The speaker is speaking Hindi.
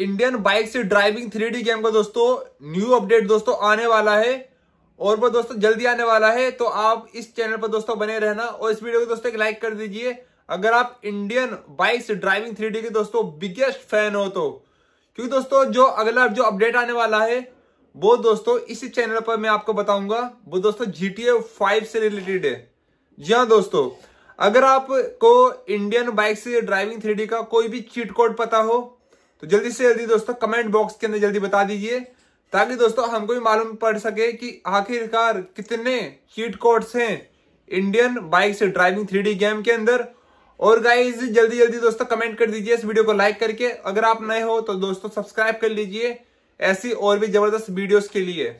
इंडियन बाइक से ड्राइविंग थ्री गेम का दोस्तों न्यू अपडेट दोस्तों आने वाला है और वो दोस्तों जल्दी आने वाला है तो आप इस चैनल पर दोस्तों बने रहना और इस वीडियो को दोस्तों एक लाइक कर दीजिए अगर आप इंडियन बाइक्स ड्राइविंग थ्री के दोस्तों बिगेस्ट फैन हो तो क्योंकि दोस्तों जो अगला जो अपडेट आने वाला है वो दोस्तों इसी चैनल पर मैं आपको बताऊंगा वो दोस्तों जी टी फाइव से रिलेटेड है जी हाँ दोस्तों अगर आपको इंडियन बाइक से ड्राइविंग थ्री का कोई भी चीट कोड पता हो तो जल्दी से जल्दी दोस्तों कमेंट बॉक्स के अंदर जल्दी बता दीजिए ताकि दोस्तों हमको भी मालूम पड़ सके कि आखिरकार कितने चीट कोड्स हैं इंडियन बाइक से ड्राइविंग थ्री गेम के अंदर और गाइज जल्दी जल्दी दोस्तों कमेंट कर दीजिए इस वीडियो को लाइक करके अगर आप नए हो तो दोस्तों सब्सक्राइब कर लीजिए ऐसी और भी जबरदस्त वीडियोस के लिए